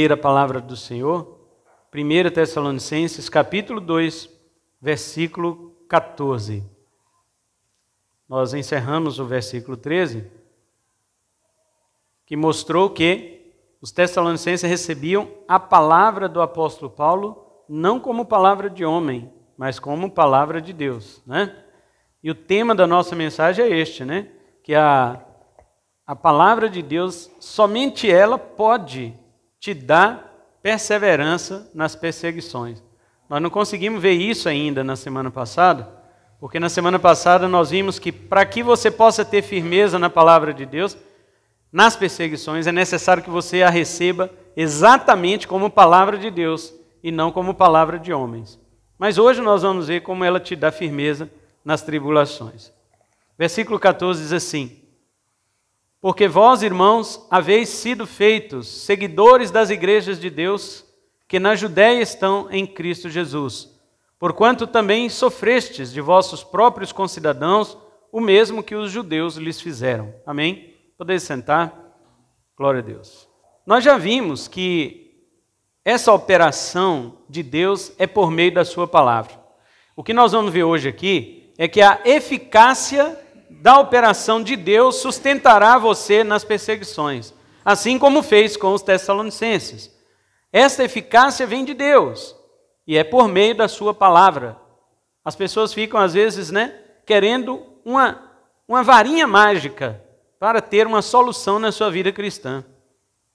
ler a palavra do Senhor? 1 Tessalonicenses, capítulo 2, versículo 14. Nós encerramos o versículo 13, que mostrou que os tessalonicenses recebiam a palavra do apóstolo Paulo não como palavra de homem, mas como palavra de Deus, né? E o tema da nossa mensagem é este, né? Que a, a palavra de Deus, somente ela pode te dá perseverança nas perseguições. Nós não conseguimos ver isso ainda na semana passada, porque na semana passada nós vimos que para que você possa ter firmeza na palavra de Deus, nas perseguições é necessário que você a receba exatamente como palavra de Deus e não como palavra de homens. Mas hoje nós vamos ver como ela te dá firmeza nas tribulações. Versículo 14 diz assim: porque vós, irmãos, haveis sido feitos seguidores das igrejas de Deus que na Judéia estão em Cristo Jesus, porquanto também sofrestes de vossos próprios concidadãos o mesmo que os judeus lhes fizeram. Amém? Podeis sentar? Glória a Deus. Nós já vimos que essa operação de Deus é por meio da Sua palavra. O que nós vamos ver hoje aqui é que a eficácia da operação de Deus sustentará você nas perseguições, assim como fez com os Tessalonicenses. Esta eficácia vem de Deus e é por meio da sua palavra. As pessoas ficam às vezes, né, querendo uma uma varinha mágica para ter uma solução na sua vida cristã.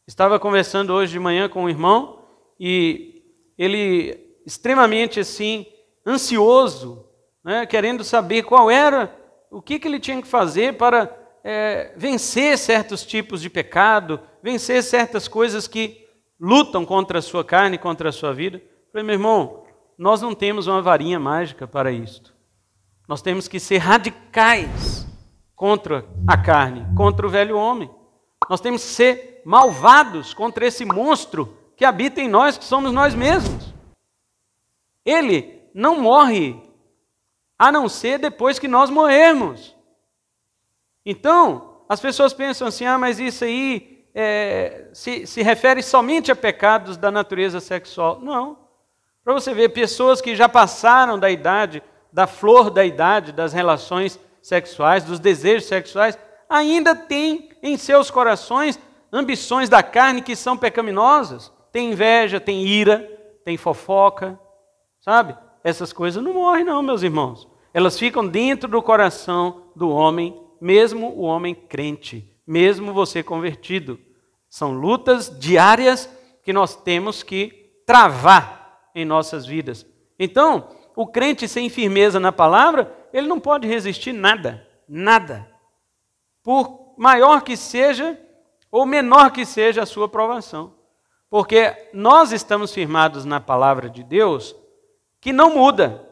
Estava conversando hoje de manhã com um irmão e ele extremamente assim ansioso, né, querendo saber qual era o que, que ele tinha que fazer para é, vencer certos tipos de pecado, vencer certas coisas que lutam contra a sua carne, contra a sua vida. Eu falei, meu irmão, nós não temos uma varinha mágica para isto. Nós temos que ser radicais contra a carne, contra o velho homem. Nós temos que ser malvados contra esse monstro que habita em nós, que somos nós mesmos. Ele não morre a não ser depois que nós morrermos. Então, as pessoas pensam assim: ah, mas isso aí é, se, se refere somente a pecados da natureza sexual. Não. Para você ver, pessoas que já passaram da idade, da flor da idade, das relações sexuais, dos desejos sexuais, ainda têm em seus corações ambições da carne que são pecaminosas. Tem inveja, tem ira, tem fofoca, sabe? Essas coisas não morrem, não, meus irmãos. Elas ficam dentro do coração do homem, mesmo o homem crente, mesmo você convertido. São lutas diárias que nós temos que travar em nossas vidas. Então, o crente sem firmeza na palavra, ele não pode resistir nada, nada. Por maior que seja ou menor que seja a sua provação. Porque nós estamos firmados na palavra de Deus que não muda.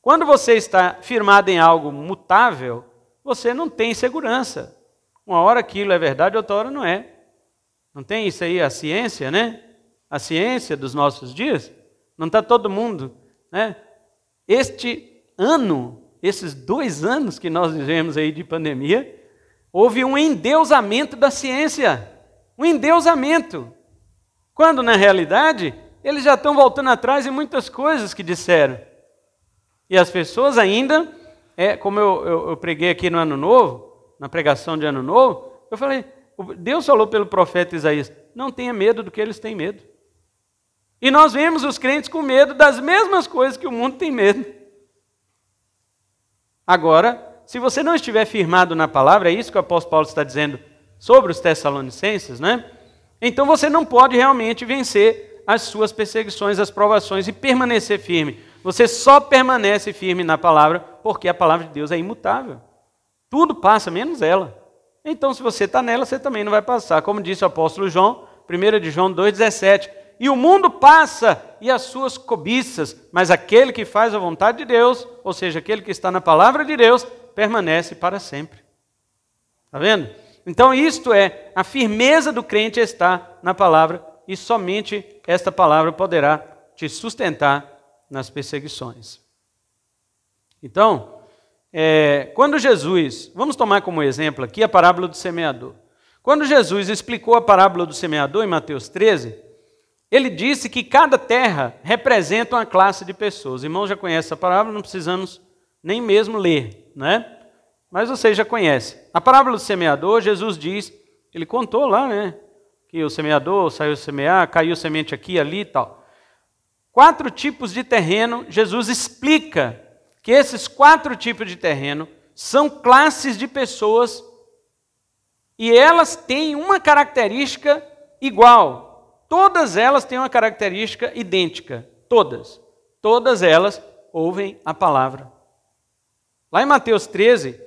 Quando você está firmado em algo mutável, você não tem segurança. Uma hora aquilo é verdade, outra hora não é. Não tem isso aí a ciência, né? A ciência dos nossos dias. Não está todo mundo, né? Este ano, esses dois anos que nós vivemos aí de pandemia, houve um endeusamento da ciência. Um endeusamento. Quando, na realidade, eles já estão voltando atrás em muitas coisas que disseram. E as pessoas ainda, é, como eu, eu, eu preguei aqui no Ano Novo, na pregação de Ano Novo, eu falei, Deus falou pelo profeta Isaías: não tenha medo do que eles têm medo. E nós vemos os crentes com medo das mesmas coisas que o mundo tem medo. Agora, se você não estiver firmado na palavra, é isso que o apóstolo Paulo está dizendo sobre os Tessalonicenses, né? Então você não pode realmente vencer as suas perseguições, as provações e permanecer firme. Você só permanece firme na palavra porque a palavra de Deus é imutável. Tudo passa, menos ela. Então, se você está nela, você também não vai passar. Como disse o apóstolo João, 1 de João 2,17. E o mundo passa e as suas cobiças, mas aquele que faz a vontade de Deus, ou seja, aquele que está na palavra de Deus, permanece para sempre. Está vendo? Então, isto é, a firmeza do crente está na palavra e somente esta palavra poderá te sustentar nas perseguições. Então, é, quando Jesus, vamos tomar como exemplo aqui a parábola do semeador. Quando Jesus explicou a parábola do semeador em Mateus 13, ele disse que cada terra representa uma classe de pessoas. Irmãos já conhece a parábola, não precisamos nem mesmo ler, né? Mas você já conhece. A parábola do semeador, Jesus diz, ele contou lá, né? que o semeador saiu semear, caiu semente aqui, ali e tal. Quatro tipos de terreno, Jesus explica que esses quatro tipos de terreno são classes de pessoas e elas têm uma característica igual. Todas elas têm uma característica idêntica. Todas. Todas elas ouvem a palavra. Lá em Mateus 13,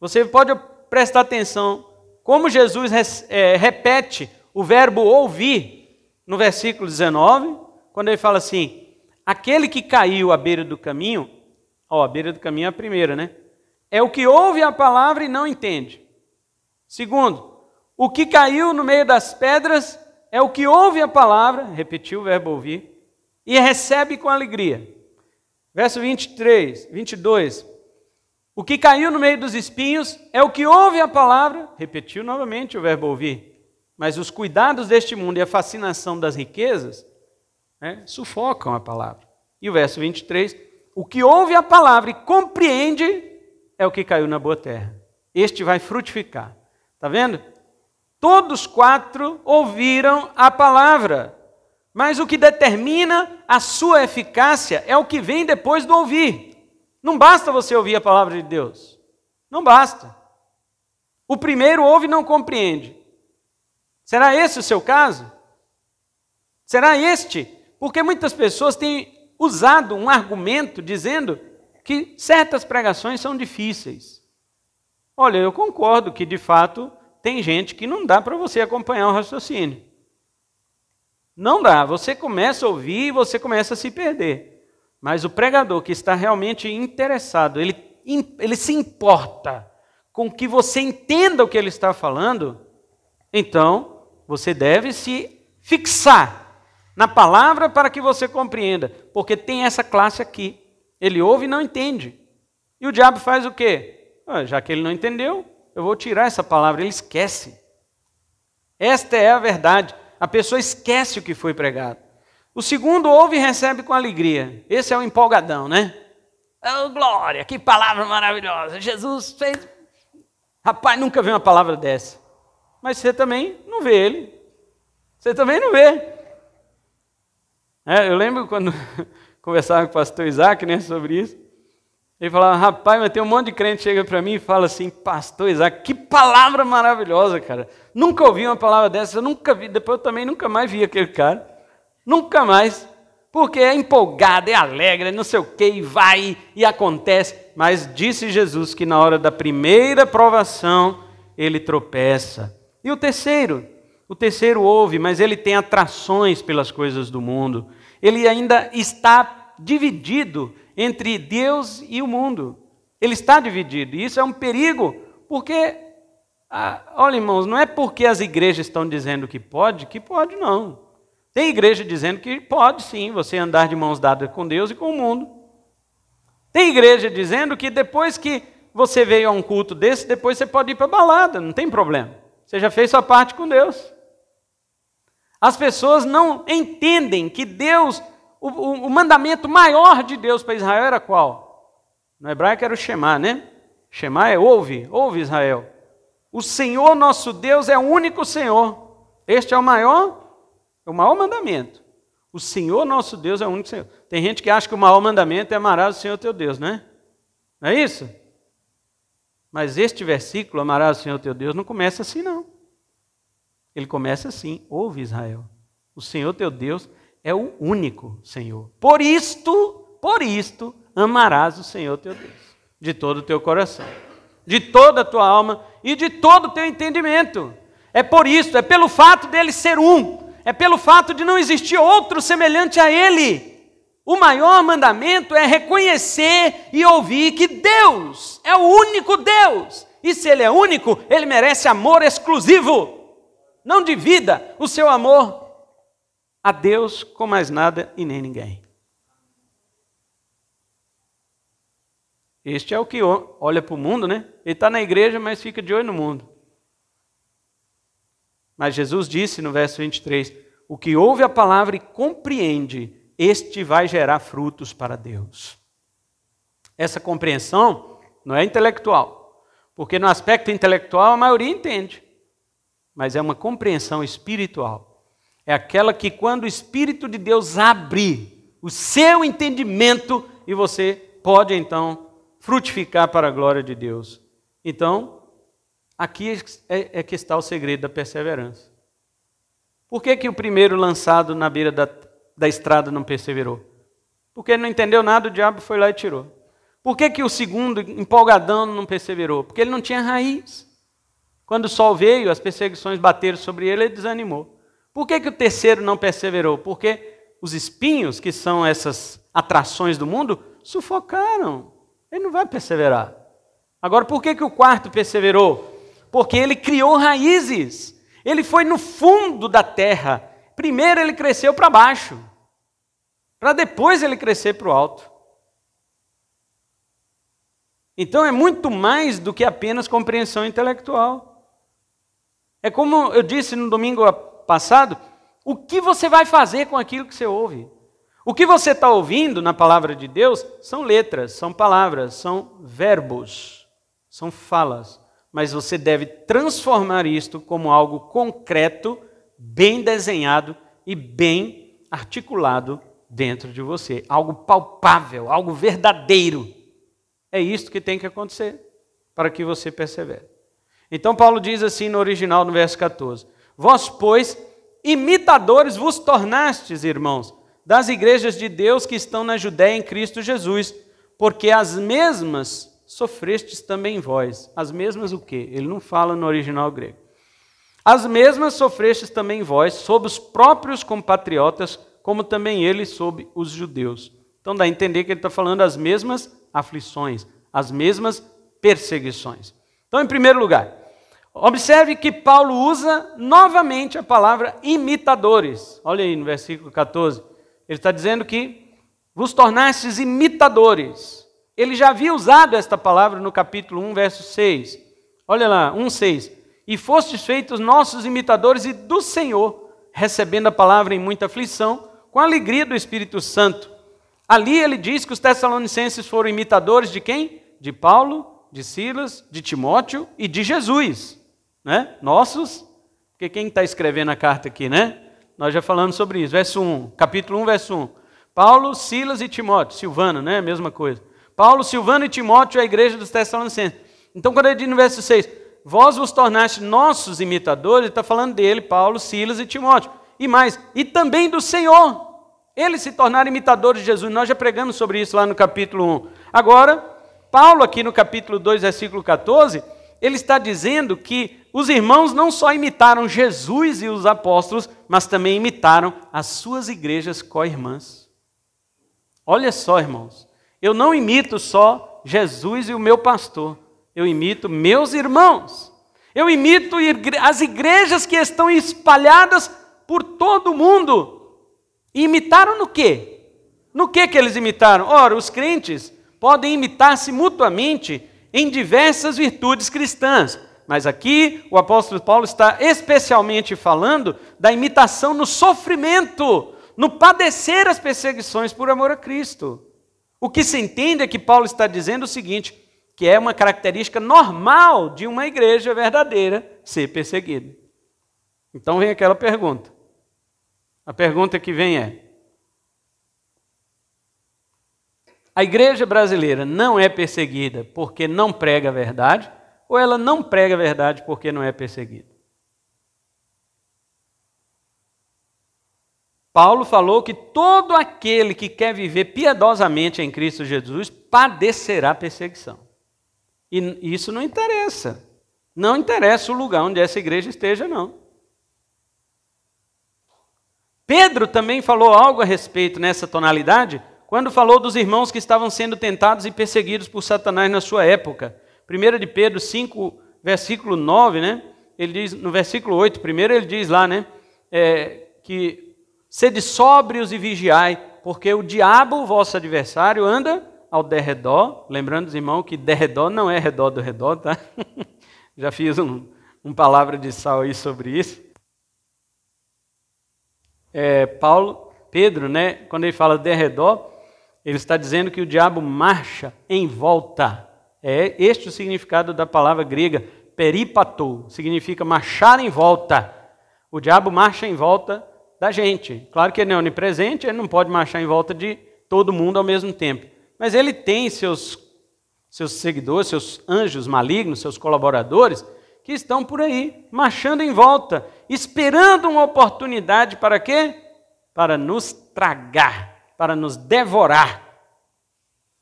você pode prestar atenção como Jesus é, repete o verbo ouvir, no versículo 19, quando ele fala assim: aquele que caiu à beira do caminho, ó, a beira do caminho é a primeira, né? É o que ouve a palavra e não entende. Segundo, o que caiu no meio das pedras é o que ouve a palavra, repetiu o verbo ouvir, e recebe com alegria. Verso 23, 22. O que caiu no meio dos espinhos é o que ouve a palavra, repetiu novamente o verbo ouvir, mas os cuidados deste mundo e a fascinação das riquezas né, sufocam a palavra. E o verso 23: O que ouve a palavra e compreende é o que caiu na boa terra. Este vai frutificar. Está vendo? Todos quatro ouviram a palavra, mas o que determina a sua eficácia é o que vem depois do ouvir. Não basta você ouvir a palavra de Deus. Não basta. O primeiro ouve e não compreende. Será esse o seu caso? Será este? Porque muitas pessoas têm usado um argumento dizendo que certas pregações são difíceis. Olha, eu concordo que de fato tem gente que não dá para você acompanhar o raciocínio. Não dá, você começa a ouvir e você começa a se perder. Mas o pregador que está realmente interessado, ele, ele se importa com que você entenda o que ele está falando, então você deve se fixar na palavra para que você compreenda, porque tem essa classe aqui. Ele ouve e não entende. E o diabo faz o quê? Ah, já que ele não entendeu, eu vou tirar essa palavra, ele esquece. Esta é a verdade. A pessoa esquece o que foi pregado. O segundo ouve e recebe com alegria. Esse é o empolgadão, né? Oh, glória, que palavra maravilhosa. Jesus fez. Rapaz, nunca vi uma palavra dessa mas você também não vê ele. Você também não vê. É, eu lembro quando conversava com o pastor Isaac né, sobre isso. Ele falava, rapaz, mas tem um monte de crente que chega para mim e fala assim, pastor Isaac, que palavra maravilhosa, cara. Nunca ouvi uma palavra dessa, eu nunca vi, depois eu também nunca mais vi aquele cara. Nunca mais. Porque é empolgado, é alegre, é não sei o quê, e vai e acontece. Mas disse Jesus que na hora da primeira provação ele tropeça. E o terceiro? O terceiro ouve, mas ele tem atrações pelas coisas do mundo. Ele ainda está dividido entre Deus e o mundo. Ele está dividido. E isso é um perigo, porque, ah, olha, irmãos, não é porque as igrejas estão dizendo que pode, que pode não. Tem igreja dizendo que pode sim você andar de mãos dadas com Deus e com o mundo. Tem igreja dizendo que depois que você veio a um culto desse, depois você pode ir para a balada, não tem problema. Você já fez sua parte com Deus. As pessoas não entendem que Deus, o, o, o mandamento maior de Deus para Israel era qual? No hebraico era o Shema, né? Shema é ouve, ouve Israel. O Senhor nosso Deus é o único Senhor. Este é o maior, é o maior mandamento. O Senhor nosso Deus é o único Senhor. Tem gente que acha que o maior mandamento é amarás o Senhor teu Deus, né? Não é isso? Mas este versículo, amarás o Senhor teu Deus, não começa assim, não. Ele começa assim: ouve Israel, o Senhor teu Deus é o único Senhor. Por isto, por isto, amarás o Senhor teu Deus, de todo o teu coração, de toda a tua alma e de todo o teu entendimento. É por isto, é pelo fato dele ser um, é pelo fato de não existir outro semelhante a ele o maior mandamento é reconhecer e ouvir que Deus é o único Deus. E se Ele é único, Ele merece amor exclusivo. Não divida o seu amor a Deus com mais nada e nem ninguém. Este é o que olha para o mundo, né? Ele está na igreja, mas fica de olho no mundo. Mas Jesus disse no verso 23: O que ouve a palavra e compreende, este vai gerar frutos para Deus. Essa compreensão não é intelectual, porque no aspecto intelectual a maioria entende, mas é uma compreensão espiritual. É aquela que, quando o Espírito de Deus abre o seu entendimento, e você pode então frutificar para a glória de Deus. Então, aqui é, é, é que está o segredo da perseverança. Por que, que o primeiro lançado na beira da da estrada não perseverou? Porque ele não entendeu nada, o diabo foi lá e tirou. Por que, que o segundo, empolgadão, não perseverou? Porque ele não tinha raiz. Quando o sol veio, as perseguições bateram sobre ele, ele desanimou. Por que, que o terceiro não perseverou? Porque os espinhos, que são essas atrações do mundo, sufocaram. Ele não vai perseverar. Agora, por que, que o quarto perseverou? Porque ele criou raízes. Ele foi no fundo da terra. Primeiro ele cresceu para baixo para depois ele crescer para o alto. Então é muito mais do que apenas compreensão intelectual. É como eu disse no domingo passado, o que você vai fazer com aquilo que você ouve? O que você está ouvindo na palavra de Deus são letras, são palavras, são verbos, são falas. Mas você deve transformar isto como algo concreto, bem desenhado e bem articulado dentro de você, algo palpável, algo verdadeiro. É isso que tem que acontecer para que você persevere. Então Paulo diz assim no original, no verso 14: Vós, pois, imitadores vos tornastes, irmãos, das igrejas de Deus que estão na Judéia em Cristo Jesus, porque as mesmas sofrestes também vós. As mesmas o quê? Ele não fala no original grego. As mesmas sofrestes também vós, sob os próprios compatriotas, como também ele sobre os judeus. Então dá a entender que ele está falando as mesmas aflições, as mesmas perseguições. Então, em primeiro lugar, observe que Paulo usa novamente a palavra imitadores. Olha aí no versículo 14. Ele está dizendo que vos tornastes imitadores. Ele já havia usado esta palavra no capítulo 1, verso 6. Olha lá, 1, 6. E fostes feitos nossos imitadores e do Senhor, recebendo a palavra em muita aflição com a alegria do Espírito Santo. Ali ele diz que os tessalonicenses foram imitadores de quem? De Paulo, de Silas, de Timóteo e de Jesus. Né? Nossos, porque quem está escrevendo a carta aqui, né? Nós já falamos sobre isso. Verso 1, capítulo 1, verso 1. Paulo, Silas e Timóteo, Silvano, né? Mesma coisa. Paulo, Silvano e Timóteo, a igreja dos Tessalonicenses. Então, quando ele diz no verso 6, vós vos tornaste nossos imitadores, ele está falando dele, Paulo, Silas e Timóteo e mais, e também do Senhor. Eles se tornaram imitadores de Jesus. Nós já pregamos sobre isso lá no capítulo 1. Agora, Paulo, aqui no capítulo 2, versículo 14, ele está dizendo que os irmãos não só imitaram Jesus e os apóstolos, mas também imitaram as suas igrejas co-irmãs. Olha só, irmãos, eu não imito só Jesus e o meu pastor, eu imito meus irmãos. Eu imito as igrejas que estão espalhadas por todo o mundo. E imitaram no quê? No que que eles imitaram? Ora, os crentes podem imitar-se mutuamente em diversas virtudes cristãs. Mas aqui o apóstolo Paulo está especialmente falando da imitação no sofrimento, no padecer as perseguições por amor a Cristo. O que se entende é que Paulo está dizendo o seguinte: que é uma característica normal de uma igreja verdadeira ser perseguida. Então vem aquela pergunta: a pergunta que vem é: a igreja brasileira não é perseguida porque não prega a verdade, ou ela não prega a verdade porque não é perseguida? Paulo falou que todo aquele que quer viver piedosamente em Cristo Jesus padecerá perseguição. E isso não interessa. Não interessa o lugar onde essa igreja esteja, não. Pedro também falou algo a respeito nessa tonalidade quando falou dos irmãos que estavam sendo tentados e perseguidos por Satanás na sua época. 1 de Pedro 5, versículo 9, né? Ele diz, no versículo 8, primeiro ele diz lá, né? É, que sede sóbrios e vigiai, porque o diabo, vosso adversário, anda ao derredor. Lembrando os irmãos que derredor não é redor do redor, tá? Já fiz um, um palavra de sal aí sobre isso é, Paulo, Pedro, né, quando ele fala derredor, ele está dizendo que o diabo marcha em volta. É este o significado da palavra grega peripatou, significa marchar em volta. O diabo marcha em volta da gente. Claro que ele é onipresente, ele não pode marchar em volta de todo mundo ao mesmo tempo. Mas ele tem seus, seus seguidores, seus anjos malignos, seus colaboradores, que estão por aí, marchando em volta esperando uma oportunidade para quê? Para nos tragar, para nos devorar.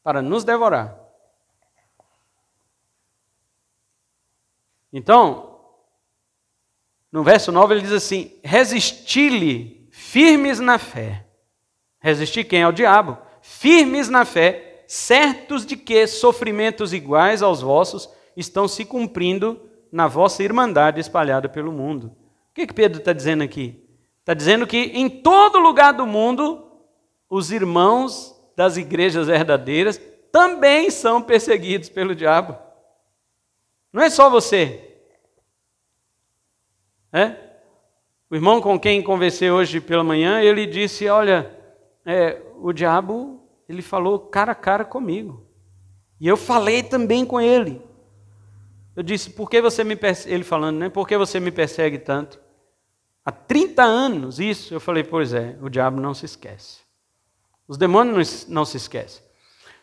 Para nos devorar. Então, no verso 9 ele diz assim: resisti-lhe firmes na fé. Resistir quem? o diabo. Firmes na fé, certos de que sofrimentos iguais aos vossos estão se cumprindo na vossa irmandade espalhada pelo mundo que, que Pedro está dizendo aqui? Está dizendo que em todo lugar do mundo, os irmãos das igrejas verdadeiras também são perseguidos pelo diabo. Não é só você. É? O irmão com quem conversei hoje pela manhã, ele disse: Olha, é, o diabo, ele falou cara a cara comigo. E eu falei também com ele. Eu disse: Por que você me persegue? Ele falando, né? Por que você me persegue tanto? Há 30 anos isso, eu falei, pois é, o diabo não se esquece. Os demônios não se esquecem.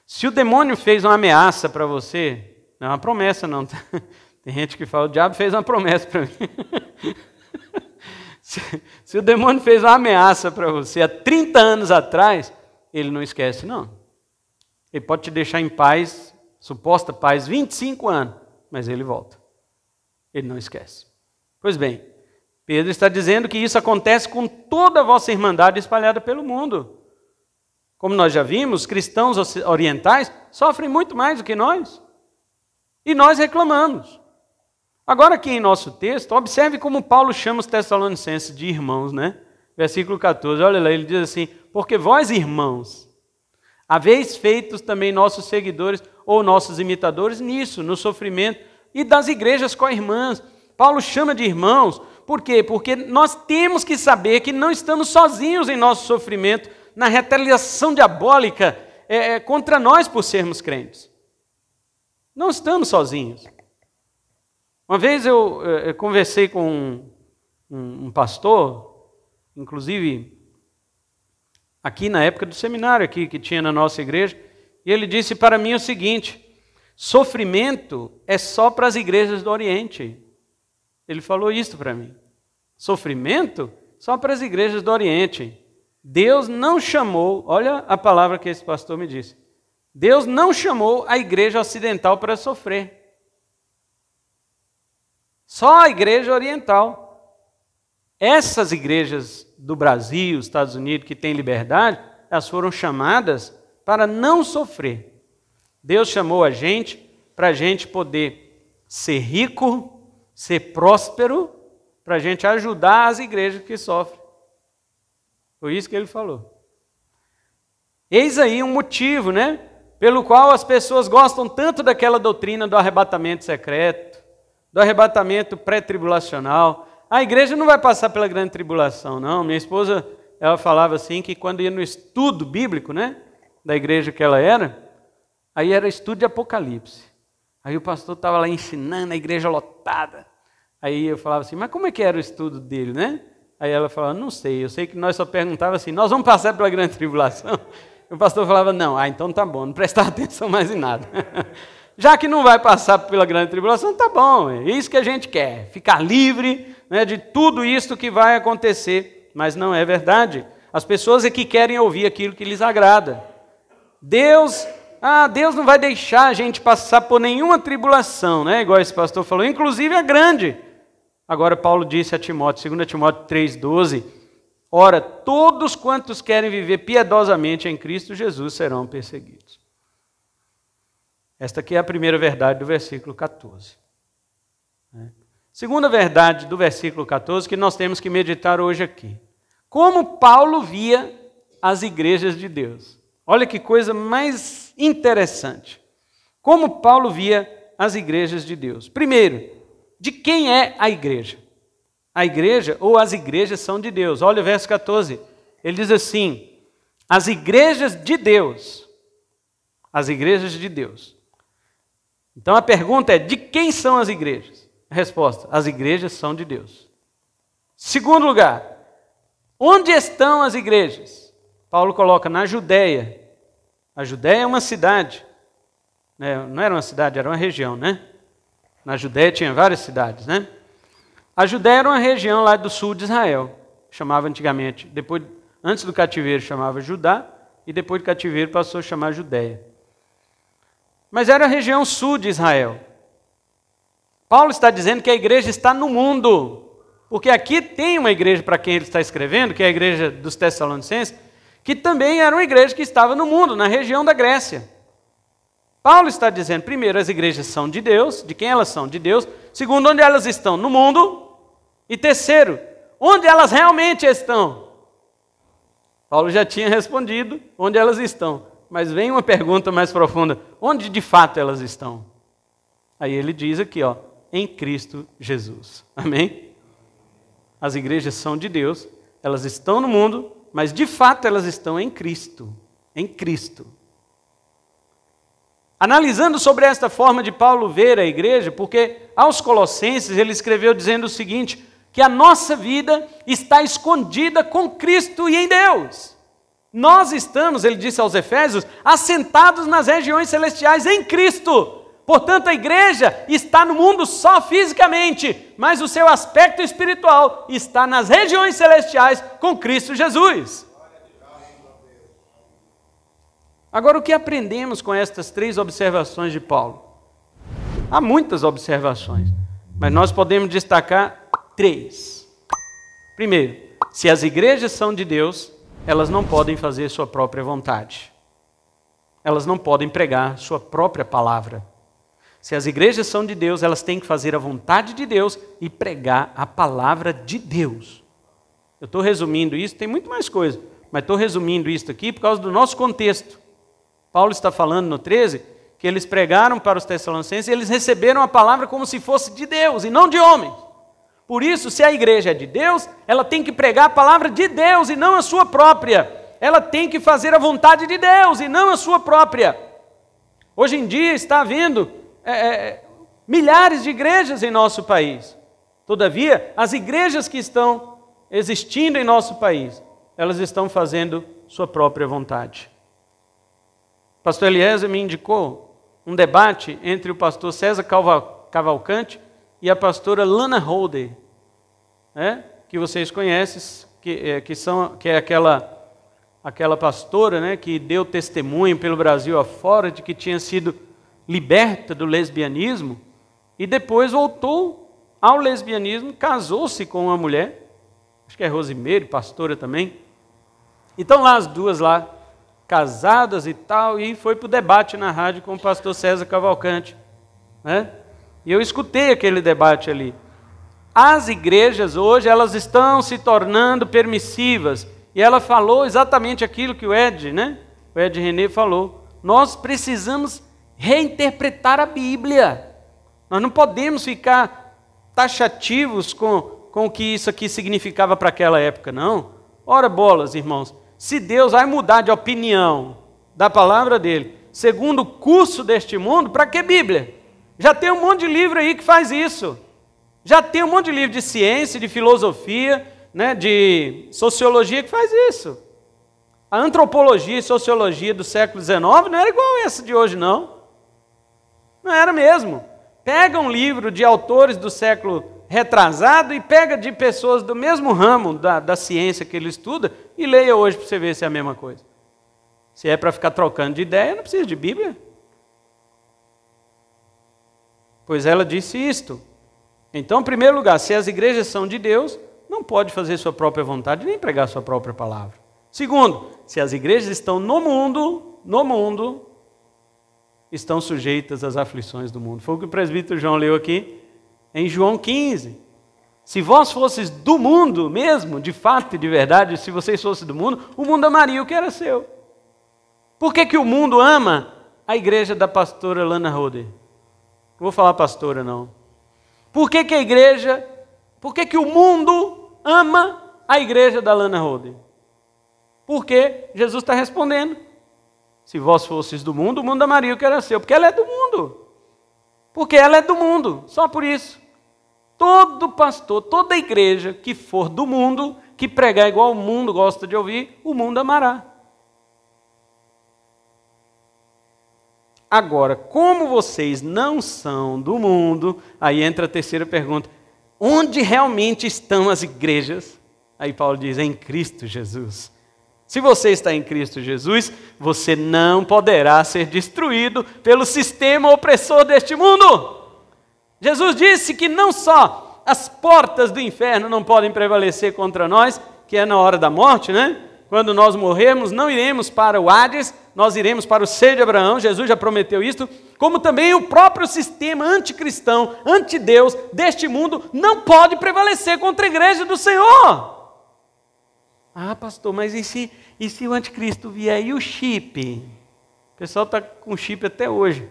Se o demônio fez uma ameaça para você, não é uma promessa, não. Tá? Tem gente que fala, o diabo fez uma promessa para mim. se, se, o demônio fez uma ameaça para você há 30 anos atrás, ele não esquece, não. Ele pode te deixar em paz, suposta paz, 25 anos, mas ele volta. Ele não esquece. Pois bem, Pedro está dizendo que isso acontece com toda a vossa irmandade espalhada pelo mundo. Como nós já vimos, cristãos orientais sofrem muito mais do que nós. E nós reclamamos. Agora, aqui em nosso texto, observe como Paulo chama os Tessalonicenses de irmãos, né? Versículo 14, olha lá, ele diz assim: Porque vós, irmãos, haveis feitos também nossos seguidores ou nossos imitadores nisso, no sofrimento, e das igrejas com as irmãs. Paulo chama de irmãos por quê? Porque nós temos que saber que não estamos sozinhos em nosso sofrimento, na retaliação diabólica é, é contra nós por sermos crentes. Não estamos sozinhos. Uma vez eu, eu é, é, conversei com um, um, pastor, inclusive aqui na época do seminário aqui que tinha na nossa igreja, e ele disse para mim o seguinte: sofrimento é só para as igrejas do Oriente. Ele falou isso para mim. Sofrimento só para as igrejas do Oriente. Deus não chamou, olha a palavra que esse pastor me disse. Deus não chamou a igreja ocidental para sofrer. Só a igreja oriental. Essas igrejas do Brasil, Estados Unidos, que têm liberdade, elas foram chamadas para não sofrer. Deus chamou a gente para a gente poder ser rico, ser próspero para a gente ajudar as igrejas que sofrem. Foi isso que ele falou. Eis aí um motivo, né? Pelo qual as pessoas gostam tanto daquela doutrina do arrebatamento secreto, do arrebatamento pré-tribulacional. A igreja não vai passar pela grande tribulação, não. Minha esposa, ela falava assim que quando ia no estudo bíblico, né, da igreja que ela era, aí era estudo de Apocalipse. Aí o pastor estava lá ensinando, a igreja lotada. Aí eu falava assim, mas como é que era o estudo dele, né? Aí ela falava, não sei, eu sei que nós só perguntava assim, nós vamos passar pela grande tribulação? O pastor falava, não, ah, então tá bom, não prestar atenção mais em nada. Já que não vai passar pela grande tribulação, tá bom, é isso que a gente quer, ficar livre né, de tudo isso que vai acontecer. Mas não é verdade. As pessoas é que querem ouvir aquilo que lhes agrada. Deus ah, Deus não vai deixar a gente passar por nenhuma tribulação, né? Igual esse pastor falou, inclusive a é grande. Agora Paulo disse a Timóteo, 2 Timóteo 3,12, Ora, todos quantos querem viver piedosamente em Cristo Jesus serão perseguidos. Esta aqui é a primeira verdade do versículo 14. Né? Segunda verdade do versículo 14 que nós temos que meditar hoje aqui. Como Paulo via as igrejas de Deus. Olha que coisa mais interessante. Como Paulo via as igrejas de Deus. Primeiro, de quem é a igreja? A igreja ou as igrejas são de Deus. Olha o verso 14. Ele diz assim: as igrejas de Deus. As igrejas de Deus. Então a pergunta é: de quem são as igrejas? resposta: as igrejas são de Deus. Segundo lugar, onde estão as igrejas? Paulo coloca na Judéia. A Judéia é uma cidade. Né? Não era uma cidade, era uma região, né? Na Judéia tinha várias cidades, né? A Judéia era uma região lá do sul de Israel. Chamava antigamente, depois, antes do cativeiro chamava Judá, e depois do cativeiro passou a chamar Judéia. Mas era a região sul de Israel. Paulo está dizendo que a igreja está no mundo, porque aqui tem uma igreja para quem ele está escrevendo, que é a igreja dos Tessalonicenses, que também era uma igreja que estava no mundo, na região da Grécia. Paulo está dizendo, primeiro, as igrejas são de Deus, de quem elas são? De Deus. Segundo, onde elas estão? No mundo. E terceiro, onde elas realmente estão? Paulo já tinha respondido onde elas estão. Mas vem uma pergunta mais profunda: onde de fato elas estão? Aí ele diz aqui, ó, em Cristo Jesus. Amém? As igrejas são de Deus, elas estão no mundo, mas de fato elas estão em Cristo, em Cristo. Analisando sobre esta forma de Paulo ver a igreja, porque aos Colossenses ele escreveu dizendo o seguinte: que a nossa vida está escondida com Cristo e em Deus. Nós estamos, ele disse aos Efésios, assentados nas regiões celestiais em Cristo. Portanto, a igreja está no mundo só fisicamente, mas o seu aspecto espiritual está nas regiões celestiais com Cristo Jesus. Agora, o que aprendemos com estas três observações de Paulo? Há muitas observações, mas nós podemos destacar três. Primeiro, se as igrejas são de Deus, elas não podem fazer sua própria vontade. Elas não podem pregar sua própria palavra se as igrejas são de Deus, elas têm que fazer a vontade de Deus e pregar a palavra de Deus. Eu estou resumindo isso, tem muito mais coisa, mas estou resumindo isso aqui por causa do nosso contexto. Paulo está falando no 13 que eles pregaram para os Tessalonicenses e eles receberam a palavra como se fosse de Deus e não de homens. Por isso, se a igreja é de Deus, ela tem que pregar a palavra de Deus e não a sua própria. Ela tem que fazer a vontade de Deus e não a sua própria. Hoje em dia está havendo é, é, é, milhares de igrejas em nosso país. Todavia, as igrejas que estão existindo em nosso país, elas estão fazendo sua própria vontade. O pastor Eliezer me indicou um debate entre o pastor César Cavalcante e a pastora Lana Holder, né, que vocês conhecem, que, é, que, são, que é aquela, aquela pastora né, que deu testemunho pelo Brasil afora de que tinha sido liberta do lesbianismo e depois voltou ao lesbianismo, casou-se com uma mulher, acho que é Rosimeire, pastora também. Então lá as duas lá, casadas e tal, e foi para o debate na rádio com o pastor César Cavalcante. Né? E eu escutei aquele debate ali. As igrejas hoje, elas estão se tornando permissivas. E ela falou exatamente aquilo que o Ed, né? O Ed René falou. Nós precisamos reinterpretar a Bíblia. Nós não podemos ficar taxativos com, com o que isso aqui significava para aquela época, não. Ora bolas, irmãos, se Deus vai mudar de opinião da palavra dele, segundo o curso deste mundo, para que Bíblia? Já tem um monte de livro aí que faz isso. Já tem um monte de livro de ciência, de filosofia, né, de sociologia que faz isso. A antropologia e sociologia do século XIX não era igual essa de hoje, não. Não era mesmo. Pega um livro de autores do século retrasado e pega de pessoas do mesmo ramo da, da ciência que ele estuda e leia hoje para você ver se é a mesma coisa. Se é para ficar trocando de ideia, não precisa de Bíblia. Pois ela disse isto. Então, em primeiro lugar, se as igrejas são de Deus, não pode fazer sua própria vontade nem pregar sua própria palavra. Segundo, se as igrejas estão no mundo, no mundo, estão sujeitas às aflições do mundo. Foi o que o presbítero João leu aqui em João 15. Se vós fosseis do mundo mesmo, de fato e de verdade, se vocês fossem do mundo, o mundo amaria o que era seu. Por que, que o mundo ama a igreja da pastora Lana Roder? Não vou falar pastora, não. Por que, que a igreja, por que, que o mundo ama a igreja da Lana Roder? Porque Jesus está respondendo. Se vós fosseis do mundo, o mundo amaria o que era seu, porque ela é do mundo. Porque ela é do mundo, só por isso. Todo pastor, toda igreja que for do mundo, que pregar igual o mundo gosta de ouvir, o mundo amará. Agora, como vocês não são do mundo, aí entra a terceira pergunta: onde realmente estão as igrejas? Aí Paulo diz: em Cristo Jesus. Se você está em Cristo Jesus, você não poderá ser destruído pelo sistema opressor deste mundo. Jesus disse que não só as portas do inferno não podem prevalecer contra nós, que é na hora da morte, né? Quando nós morrermos, não iremos para o Hades, nós iremos para o ser de Abraão, Jesus já prometeu isto, como também o próprio sistema anticristão, antideus deste mundo não pode prevalecer contra a igreja do Senhor. Ah, pastor, mas e se, e se o anticristo vier? E o chip? O pessoal está com chip até hoje.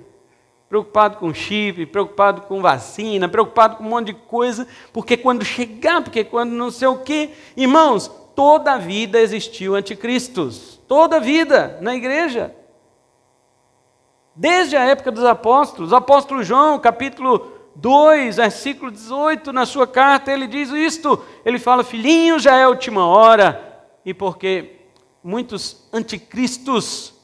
Preocupado com chip, preocupado com vacina, preocupado com um monte de coisa, porque quando chegar, porque quando não sei o quê. Irmãos, toda a vida existiu anticristos. Toda a vida na igreja. Desde a época dos apóstolos. O apóstolo João, capítulo 2, versículo 18, na sua carta, ele diz isto. Ele fala: Filhinho, já é a última hora e porque muitos anticristos,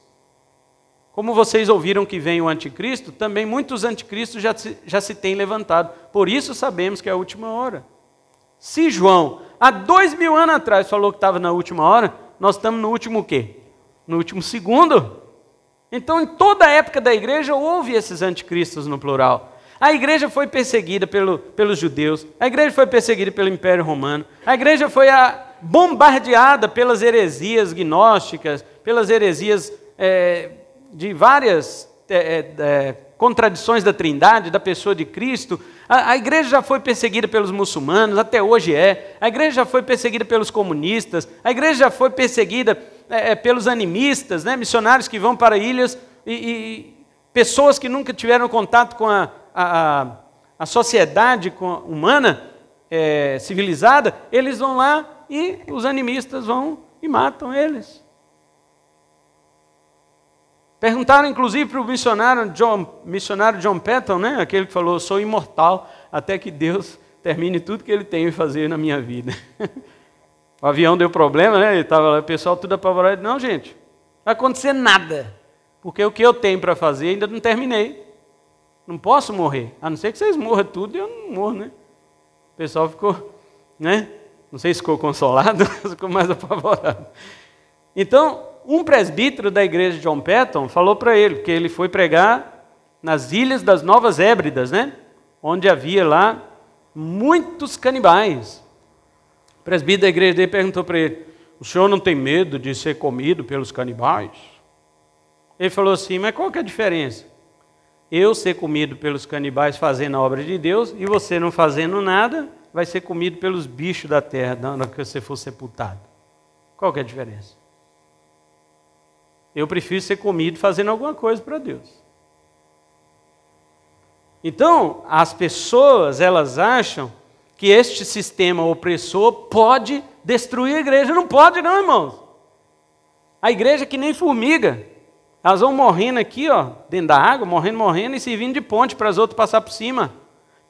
como vocês ouviram que vem o anticristo, também muitos anticristos já se, já se têm levantado. Por isso sabemos que é a última hora. Se João, há dois mil anos atrás, falou que estava na última hora, nós estamos no último quê? No último segundo. Então, em toda a época da igreja, houve esses anticristos no plural. A igreja foi perseguida pelo, pelos judeus, a igreja foi perseguida pelo Império Romano, a igreja foi a, bombardeada pelas heresias gnósticas, pelas heresias é, de várias é, é, é, contradições da Trindade, da pessoa de Cristo. A, a, igreja já foi perseguida pelos muçulmanos, até hoje é. A igreja já foi perseguida pelos comunistas. A igreja já foi perseguida é, é, pelos animistas, né, missionários que vão para ilhas e, e pessoas que nunca tiveram contato com a, a, a sociedade humana civilizada, eles vão lá e os animistas vão e matam eles. Perguntaram inclusive para o missionário John, missionário John Patton, né? aquele que falou: sou imortal até que Deus termine tudo que ele tem a fazer na minha vida. o avião deu problema, né? Ele tava lá, o pessoal tudo apavorado. Não, gente, não vai acontecer nada, porque o que eu tenho para fazer ainda não terminei. Não posso morrer, a não ser que vocês morram tudo e eu não morro, né? O pessoal ficou, né? Não sei se ficou consolado, mas ficou mais apavorado. Então, um presbítero da igreja de John Patton falou para ele, que ele foi pregar nas ilhas das Novas Hébridas, né? Onde havia lá muitos canibais. O presbítero da igreja dele perguntou para ele: O senhor não tem medo de ser comido pelos canibais? Ele falou assim: Mas qual que é a diferença? Eu ser comido pelos canibais fazendo a obra de Deus e você não fazendo nada, vai ser comido pelos bichos da terra na hora que você for sepultado. Qual que é a diferença? Eu prefiro ser comido fazendo alguma coisa para Deus. Então, as pessoas, elas acham que este sistema opressor pode destruir a igreja. Não pode não, irmãos. A igreja é que nem formiga. Elas vão morrendo aqui, ó, dentro da água, morrendo, morrendo e servindo de ponte para as outras passar por cima.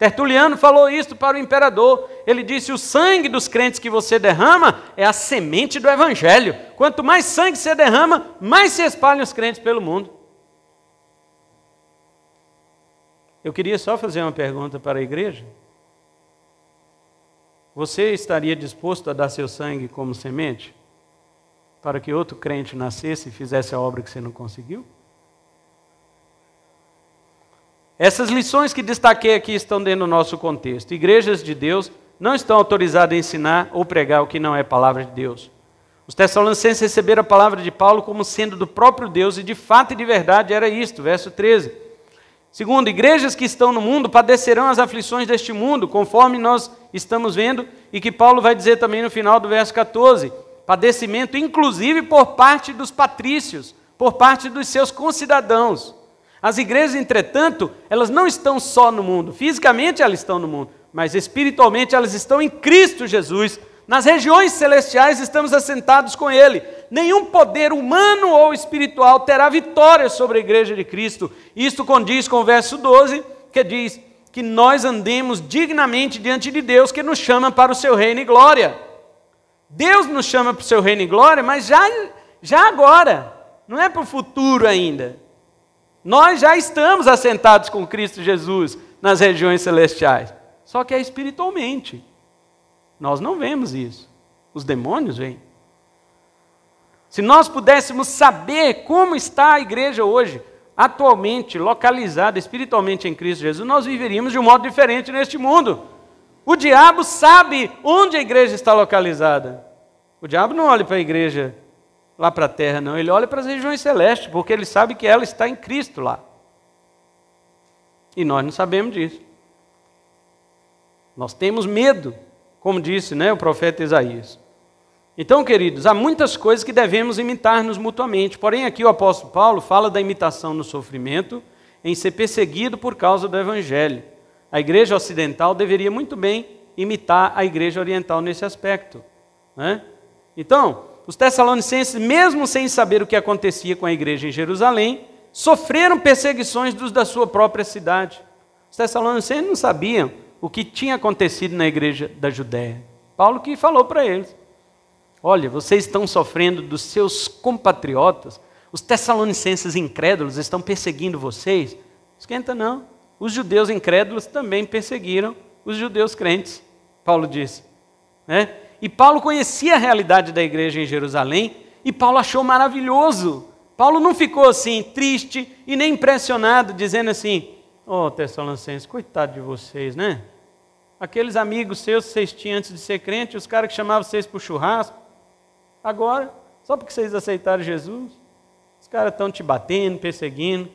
Tertuliano falou isso para o imperador. Ele disse: O sangue dos crentes que você derrama é a semente do evangelho. Quanto mais sangue você derrama, mais se espalham os crentes pelo mundo. Eu queria só fazer uma pergunta para a igreja. Você estaria disposto a dar seu sangue como semente para que outro crente nascesse e fizesse a obra que você não conseguiu? Essas lições que destaquei aqui estão dentro do nosso contexto. Igrejas de Deus não estão autorizadas a ensinar ou pregar o que não é palavra de Deus. Os Tessalonicenses receberam a palavra de Paulo como sendo do próprio Deus, e de fato e de verdade era isto, verso 13. Segundo, igrejas que estão no mundo padecerão as aflições deste mundo, conforme nós estamos vendo, e que Paulo vai dizer também no final do verso 14: padecimento, inclusive por parte dos patrícios, por parte dos seus concidadãos. As igrejas, entretanto, elas não estão só no mundo, fisicamente elas estão no mundo, mas espiritualmente elas estão em Cristo Jesus. Nas regiões celestiais estamos assentados com Ele. Nenhum poder humano ou espiritual terá vitória sobre a igreja de Cristo. Isto condiz com o verso 12, que diz que nós andemos dignamente diante de Deus, que nos chama para o seu reino e glória. Deus nos chama para o seu reino e glória, mas já, já agora, não é para o futuro ainda. Nós já estamos assentados com Cristo Jesus nas regiões celestiais, só que é espiritualmente. Nós não vemos isso. Os demônios vêm. Se nós pudéssemos saber como está a igreja hoje, atualmente, localizada espiritualmente em Cristo Jesus, nós viveríamos de um modo diferente neste mundo. O diabo sabe onde a igreja está localizada. O diabo não olha para a igreja lá para a terra, não. Ele olha para as regiões celestes, porque ele sabe que ela está em Cristo lá. E nós não sabemos disso. Nós temos medo, como disse né, o profeta Isaías. Então, queridos, há muitas coisas que devemos imitar-nos mutuamente. Porém, aqui o apóstolo Paulo fala da imitação no sofrimento, em ser perseguido por causa do evangelho. A igreja ocidental deveria muito bem imitar a igreja oriental nesse aspecto. Né? Então, os tessalonicenses, mesmo sem saber o que acontecia com a igreja em Jerusalém, sofreram perseguições dos da sua própria cidade. Os tessalonicenses não sabiam o que tinha acontecido na igreja da Judéia. Paulo que falou para eles: Olha, vocês estão sofrendo dos seus compatriotas, os tessalonicenses incrédulos estão perseguindo vocês. Esquenta não. Os judeus incrédulos também perseguiram os judeus crentes, Paulo disse. Né? E Paulo conhecia a realidade da igreja em Jerusalém e Paulo achou maravilhoso. Paulo não ficou assim triste e nem impressionado, dizendo assim: Ó oh, Tessalonicenses, coitado de vocês, né? Aqueles amigos seus que vocês tinham antes de ser crente, os caras que chamavam vocês para o churrasco, agora, só porque vocês aceitaram Jesus, os caras estão te batendo, perseguindo,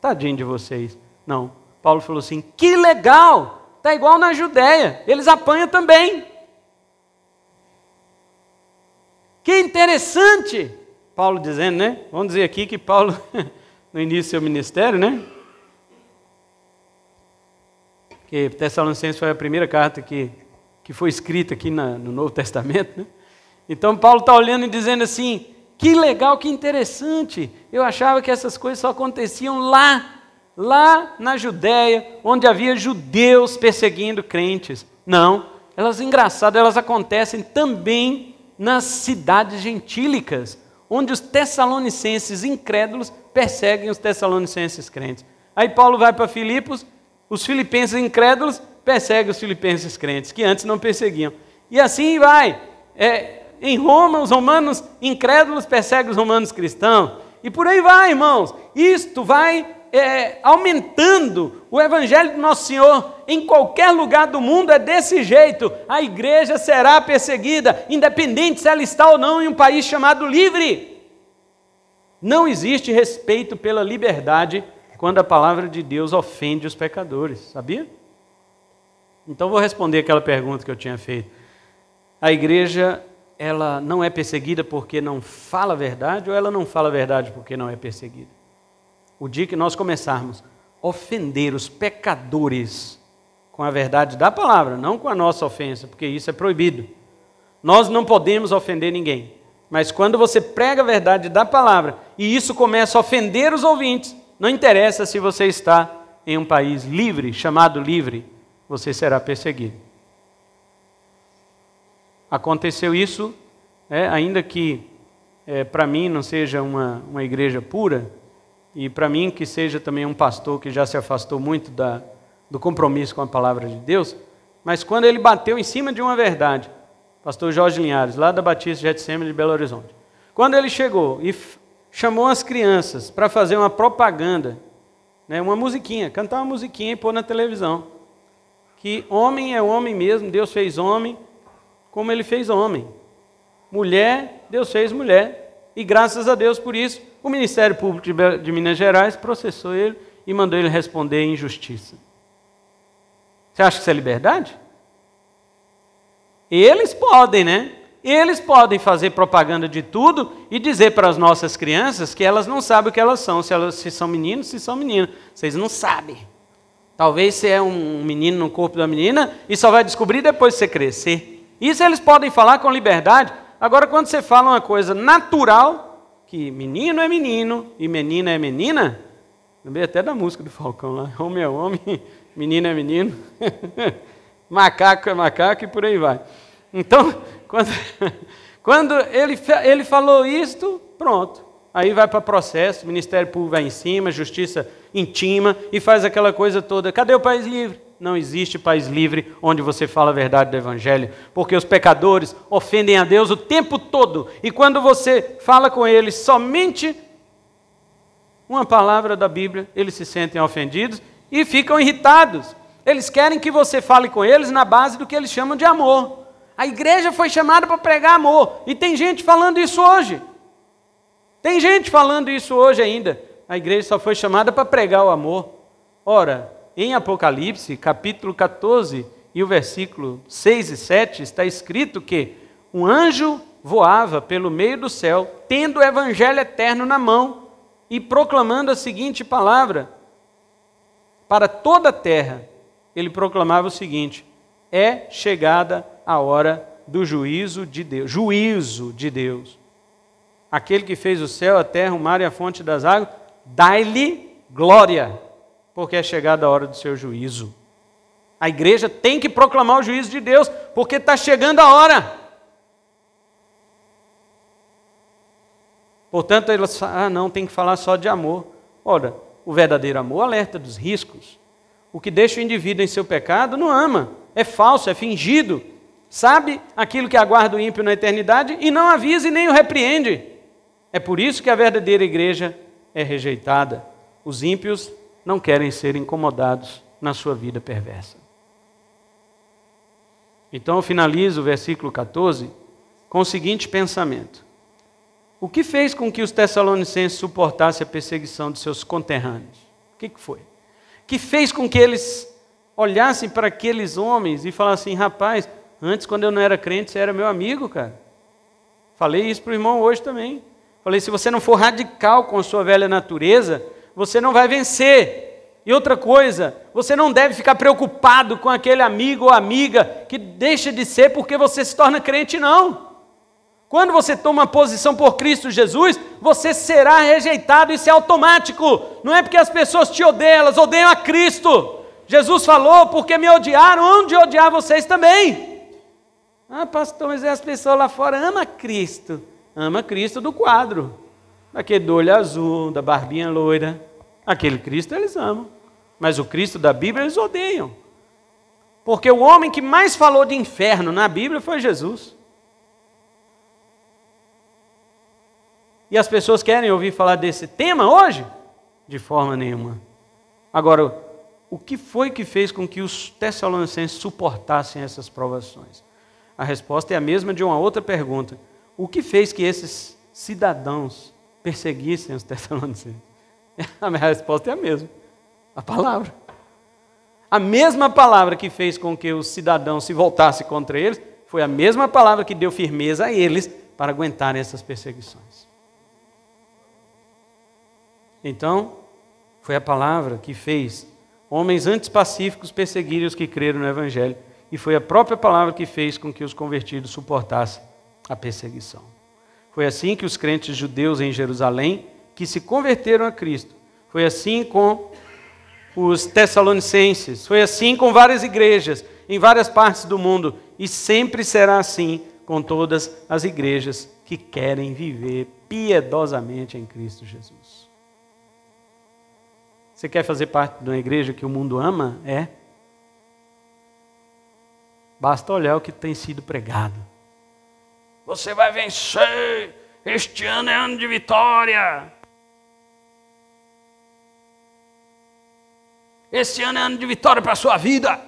tadinho de vocês. Não, Paulo falou assim: que legal, tá igual na Judéia, eles apanham também. Que interessante! Paulo dizendo, né? Vamos dizer aqui que Paulo, no início do seu ministério, né? Que Tessalonicenses foi a primeira carta que, que foi escrita aqui na, no Novo Testamento, né? Então Paulo está olhando e dizendo assim: que legal, que interessante. Eu achava que essas coisas só aconteciam lá, lá na Judéia, onde havia judeus perseguindo crentes. Não, elas engraçadas, elas acontecem também nas cidades gentílicas, onde os tessalonicenses incrédulos perseguem os tessalonicenses crentes. Aí Paulo vai para Filipos, os filipenses incrédulos perseguem os filipenses crentes, que antes não perseguiam. E assim vai. É, em Roma, os romanos incrédulos perseguem os romanos cristãos. E por aí vai, irmãos. Isto vai é, aumentando o Evangelho do Nosso Senhor em qualquer lugar do mundo é desse jeito. A igreja será perseguida, independente se ela está ou não em um país chamado livre. Não existe respeito pela liberdade quando a palavra de Deus ofende os pecadores, sabia? Então vou responder aquela pergunta que eu tinha feito. A igreja, ela não é perseguida porque não fala a verdade ou ela não fala a verdade porque não é perseguida? o dia que nós começarmos a ofender os pecadores com a verdade da palavra, não com a nossa ofensa, porque isso é proibido. Nós não podemos ofender ninguém. Mas quando você prega a verdade da palavra e isso começa a ofender os ouvintes, não interessa se você está em um país livre, chamado livre, você será perseguido. Aconteceu isso, né, ainda que é, para mim não seja uma, uma igreja pura, e para mim, que seja também um pastor que já se afastou muito da, do compromisso com a palavra de Deus, mas quando ele bateu em cima de uma verdade, pastor Jorge Linhares, lá da Batista Getsemane de Belo Horizonte, quando ele chegou e chamou as crianças para fazer uma propaganda, né, uma musiquinha, cantar uma musiquinha e pôr na televisão, que homem é homem mesmo, Deus fez homem como ele fez homem, mulher, Deus fez mulher, e graças a Deus por isso, o Ministério Público de Minas Gerais processou ele e mandou ele responder injustiça. Você acha que isso é liberdade? Eles podem, né? Eles podem fazer propaganda de tudo e dizer para as nossas crianças que elas não sabem o que elas são, se elas se são meninos, se são meninas. Vocês não sabem. Talvez você é um menino no corpo da menina e só vai descobrir depois que você crescer. Isso eles podem falar com liberdade. Agora, quando você fala uma coisa natural, que menino é menino e menina é menina. Lembrei até da música do Falcão lá: homem é homem, menino é menino, macaco é macaco e por aí vai. Então, quando, quando ele, ele falou isto, pronto. Aí vai para processo, Ministério Público vai em cima, Justiça intima e faz aquela coisa toda. Cadê o país livre? não existe país livre onde você fala a verdade do Evangelho, porque os pecadores ofendem a Deus o tempo todo, e quando você fala com eles somente uma palavra da Bíblia, eles se sentem ofendidos e ficam irritados. Eles querem que você fale com eles na base do que eles chamam de amor. A igreja foi chamada para pregar amor, e tem gente falando isso hoje. Tem gente falando isso hoje ainda. A igreja só foi chamada para pregar o amor. Ora, em Apocalipse, capítulo 14 e o versículo 6 e 7, está escrito que um anjo voava pelo meio do céu, tendo o evangelho eterno na mão e proclamando a seguinte palavra: Para toda a terra, ele proclamava o seguinte: É chegada a hora do juízo de Deus. Juízo de Deus. Aquele que fez o céu, a terra, o mar e a fonte das águas, dai-lhe glória porque é chegada a hora do seu juízo. A igreja tem que proclamar o juízo de Deus, porque está chegando a hora. Portanto, ela ah, não, tem que falar só de amor. Ora, o verdadeiro amor alerta dos riscos. O que deixa o indivíduo em seu pecado não ama, é falso, é fingido. Sabe aquilo que aguarda o ímpio na eternidade e não avisa e nem o repreende. É por isso que a verdadeira igreja é rejeitada. Os ímpios não querem ser incomodados na sua vida perversa. Então eu finalizo o versículo 14 com o seguinte pensamento: O que fez com que os tessalonicenses suportassem a perseguição de seus conterrâneos? O que, foi? O Que fez com que eles olhassem para aqueles homens e falassem: rapaz, antes quando eu não era crente, você era meu amigo, cara. Falei isso para o irmão hoje também. Falei: se você não for radical com a sua velha natureza, você não vai vencer. E outra coisa, você não deve ficar preocupado com aquele amigo ou amiga que deixa de ser porque você se torna crente, não. Quando você toma posição por Cristo Jesus, você será rejeitado, isso é automático. Não é porque as pessoas te odeiam, elas odeiam a Cristo. Jesus falou: porque me odiaram, onde odiar vocês também. Ah, pastor, mas é as pessoas lá fora amam Cristo. Ama Cristo do quadro daquele do olho azul, da barbinha loira. Aquele Cristo eles amam. Mas o Cristo da Bíblia eles odeiam. Porque o homem que mais falou de inferno na Bíblia foi Jesus. E as pessoas querem ouvir falar desse tema hoje? De forma nenhuma. Agora, o que foi que fez com que os tessalonicenses suportassem essas provações? A resposta é a mesma de uma outra pergunta. O que fez que esses cidadãos perseguissem os Tessalonicenses? A minha resposta é a mesma: a palavra. A mesma palavra que fez com que os cidadãos se voltassem contra eles, foi a mesma palavra que deu firmeza a eles para aguentarem essas perseguições. Então, foi a palavra que fez homens antes pacíficos perseguirem os que creram no Evangelho, e foi a própria palavra que fez com que os convertidos suportassem a perseguição. Foi assim que os crentes judeus em Jerusalém, que se converteram a Cristo, foi assim com os tessalonicenses, foi assim com várias igrejas em várias partes do mundo e sempre será assim com todas as igrejas que querem viver piedosamente em Cristo Jesus. Você quer fazer parte de uma igreja que o mundo ama? É. Basta olhar o que tem sido pregado. Você vai vencer. Este ano é ano de vitória. Este ano é ano de vitória para a sua vida.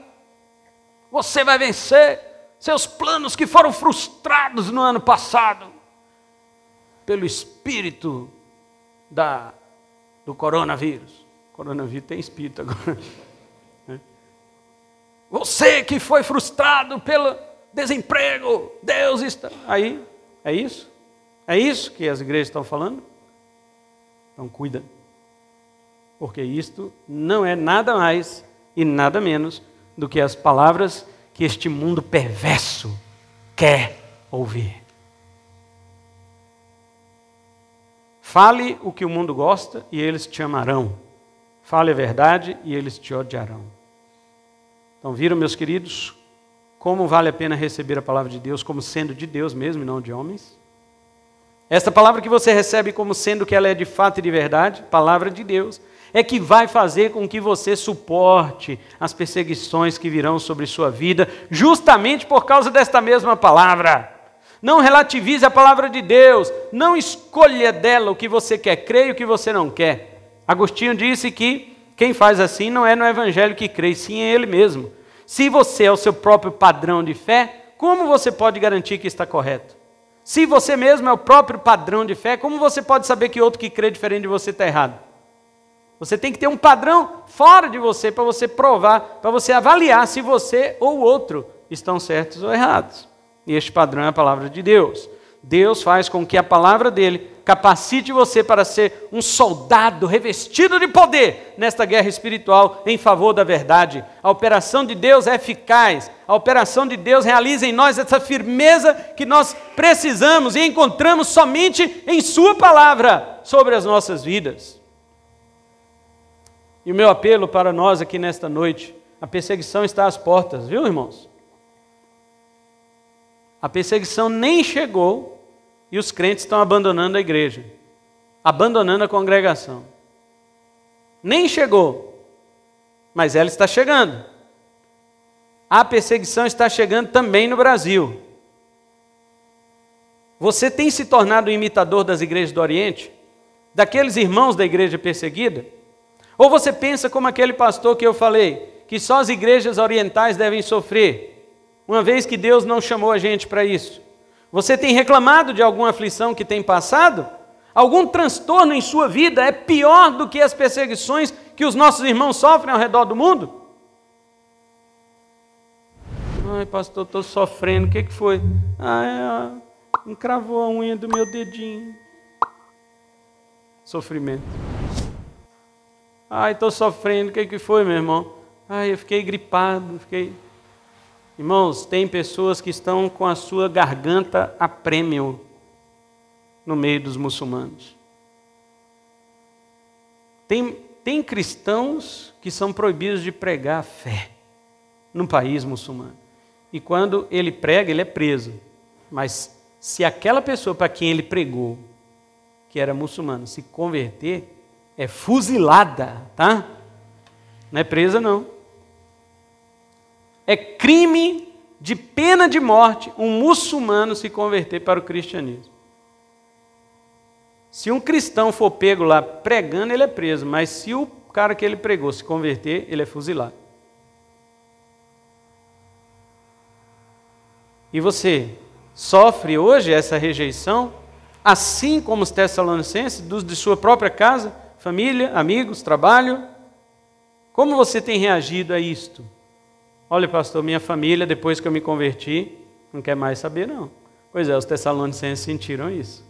Você vai vencer seus planos que foram frustrados no ano passado pelo espírito da, do coronavírus. coronavírus tem espírito agora. Você que foi frustrado pelo desemprego, Deus está. Aí, é isso? É isso que as igrejas estão falando? Então cuida. Porque isto não é nada mais e nada menos do que as palavras que este mundo perverso quer ouvir. Fale o que o mundo gosta e eles te amarão. Fale a verdade e eles te odiarão. Então, viram, meus queridos, como vale a pena receber a palavra de Deus como sendo de Deus mesmo e não de homens. Esta palavra que você recebe como sendo que ela é de fato e de verdade, palavra de Deus, é que vai fazer com que você suporte as perseguições que virão sobre sua vida, justamente por causa desta mesma palavra. Não relativize a palavra de Deus, não escolha dela o que você quer crer e o que você não quer. Agostinho disse que quem faz assim não é no evangelho que crê, sim em é ele mesmo. Se você é o seu próprio padrão de fé, como você pode garantir que está correto? Se você mesmo é o próprio padrão de fé, como você pode saber que outro que crê diferente de você está errado? Você tem que ter um padrão fora de você para você provar, para você avaliar se você ou outro estão certos ou errados. E este padrão é a palavra de Deus. Deus faz com que a palavra dele capacite você para ser um soldado revestido de poder nesta guerra espiritual em favor da verdade. A operação de Deus é eficaz, a operação de Deus realiza em nós essa firmeza que nós precisamos e encontramos somente em Sua palavra sobre as nossas vidas. E o meu apelo para nós aqui nesta noite: a perseguição está às portas, viu, irmãos? A perseguição nem chegou e os crentes estão abandonando a igreja, abandonando a congregação. Nem chegou, mas ela está chegando. A perseguição está chegando também no Brasil. Você tem se tornado imitador das igrejas do Oriente? Daqueles irmãos da igreja perseguida? Ou você pensa como aquele pastor que eu falei, que só as igrejas orientais devem sofrer, uma vez que Deus não chamou a gente para isso? Você tem reclamado de alguma aflição que tem passado? Algum transtorno em sua vida é pior do que as perseguições que os nossos irmãos sofrem ao redor do mundo? Ai, pastor, estou sofrendo. O que, que foi? Ah, é, encravou a unha do meu dedinho. Sofrimento. Ai, estou sofrendo. O que, que foi, meu irmão? Ai, eu fiquei gripado. Fiquei. Irmãos, tem pessoas que estão com a sua garganta a prêmio no meio dos muçulmanos. Tem, tem cristãos que são proibidos de pregar a fé num país muçulmano. E quando ele prega, ele é preso. Mas se aquela pessoa para quem ele pregou, que era muçulmana, se converter, é fuzilada, tá? Não é presa, não. É crime de pena de morte um muçulmano se converter para o cristianismo. Se um cristão for pego lá pregando, ele é preso, mas se o cara que ele pregou se converter, ele é fuzilado. E você sofre hoje essa rejeição, assim como os tessalonicenses, dos de sua própria casa, família, amigos, trabalho? Como você tem reagido a isto? Olha, pastor, minha família, depois que eu me converti, não quer mais saber, não. Pois é, os tessalonicenses sentiram isso.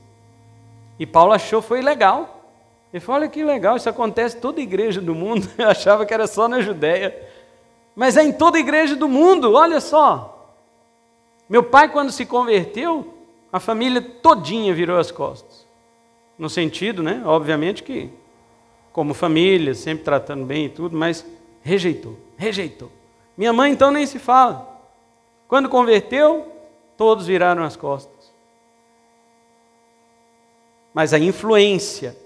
E Paulo achou foi legal. Ele falou: olha que legal, isso acontece em toda igreja do mundo. Eu achava que era só na Judéia. Mas é em toda igreja do mundo, olha só. Meu pai, quando se converteu, a família todinha virou as costas. No sentido, né? Obviamente que, como família, sempre tratando bem e tudo, mas rejeitou, rejeitou. Minha mãe então nem se fala. Quando converteu, todos viraram as costas. Mas a influência,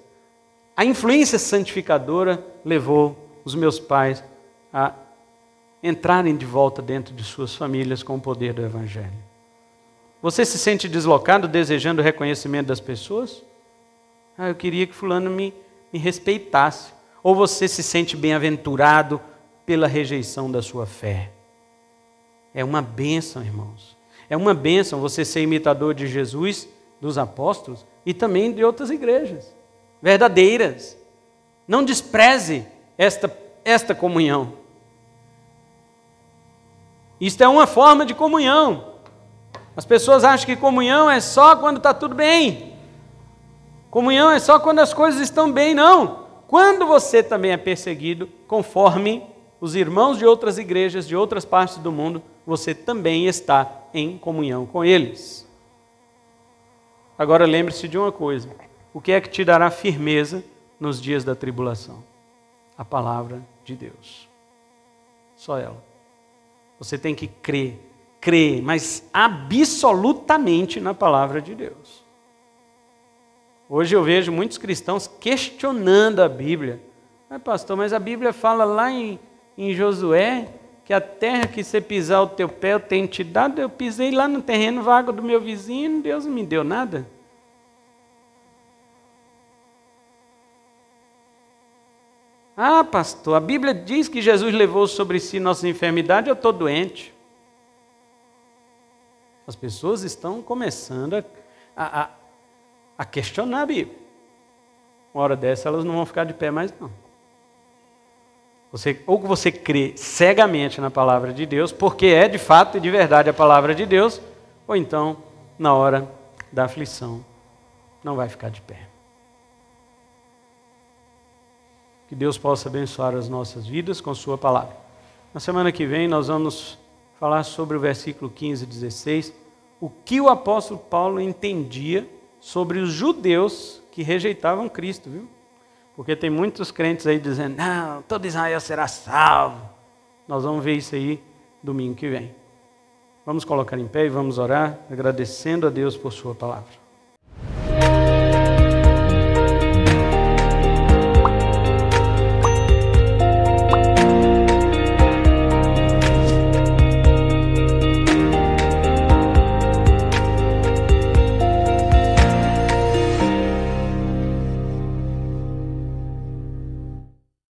a influência santificadora levou os meus pais a entrarem de volta dentro de suas famílias com o poder do Evangelho. Você se sente deslocado desejando o reconhecimento das pessoas? Ah, eu queria que Fulano me, me respeitasse. Ou você se sente bem-aventurado pela rejeição da sua fé. É uma bênção, irmãos. É uma bênção você ser imitador de Jesus, dos apóstolos e também de outras igrejas verdadeiras. Não despreze esta, esta comunhão. Isto é uma forma de comunhão. As pessoas acham que comunhão é só quando está tudo bem. Comunhão é só quando as coisas estão bem, não. Quando você também é perseguido, conforme os irmãos de outras igrejas, de outras partes do mundo, você também está em comunhão com eles. Agora lembre-se de uma coisa: o que é que te dará firmeza nos dias da tribulação? A palavra de Deus. Só ela. Você tem que crer, crer, mas absolutamente na palavra de Deus. Hoje eu vejo muitos cristãos questionando a Bíblia. Mas, é, pastor, mas a Bíblia fala lá em em Josué que a terra que você pisar o teu pé eu tenho te dado, eu pisei lá no terreno vago do meu vizinho, Deus não me deu nada. Ah, pastor, a Bíblia diz que Jesus levou sobre si nossa enfermidade, eu estou doente. As pessoas estão começando a, a, a questionar a Bíblia. Uma hora dessa elas não vão ficar de pé mais, não. Você, ou você crê cegamente na palavra de Deus, porque é de fato e de verdade a palavra de Deus, ou então, na hora da aflição, não vai ficar de pé. Que Deus possa abençoar as nossas vidas com Sua palavra. Na semana que vem, nós vamos falar sobre o versículo 15 e 16, o que o apóstolo Paulo entendia sobre os judeus que rejeitavam Cristo, viu? Porque tem muitos crentes aí dizendo: não, todo Israel será salvo. Nós vamos ver isso aí domingo que vem. Vamos colocar em pé e vamos orar, agradecendo a Deus por Sua palavra.